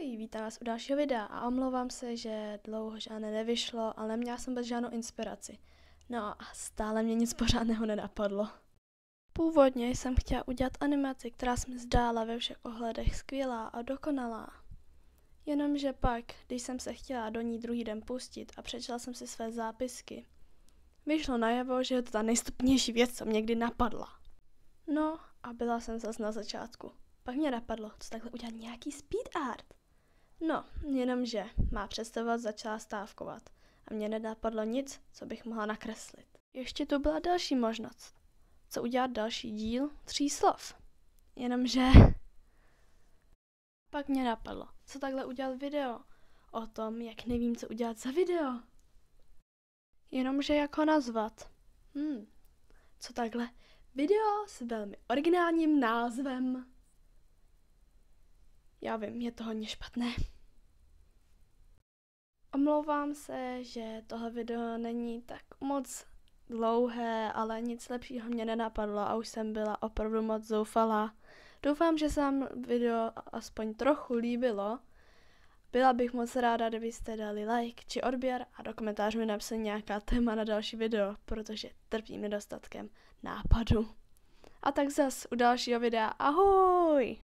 Ahoj, no vítám vás u dalšího videa a omlouvám se, že dlouho žádné nevyšlo, ale neměla jsem bez žádnou inspiraci. No a stále mě nic pořádného nenapadlo. Původně jsem chtěla udělat animaci, která se mi zdála ve všech ohledech skvělá a dokonalá. Jenomže pak, když jsem se chtěla do ní druhý den pustit a přečela jsem si své zápisky, vyšlo najevo, že je to ta nejstupnější věc, co mě kdy napadla. No a byla jsem zase na začátku. Pak mě napadlo, co takhle udělat nějaký speed art. No, jenomže má představovat začala stávkovat a mě nenapadlo nic, co bych mohla nakreslit. Ještě to byla další možnost, co udělat další díl tří slov. Jenomže... Pak mě napadlo, co takhle udělat video o tom, jak nevím, co udělat za video. Jenomže jak ho nazvat. Hmm, co takhle? Video s velmi originálním názvem. Já vím, je to hodně špatné. Omlouvám se, že tohle video není tak moc dlouhé, ale nic lepšího mě nenapadlo a už jsem byla opravdu moc zoufalá. Doufám, že se vám video aspoň trochu líbilo. Byla bych moc ráda, kdybyste dali like či odběr a do komentářů mi napsali nějaká téma na další video, protože trpím nedostatkem nápadu. A tak zas u dalšího videa. Ahoj!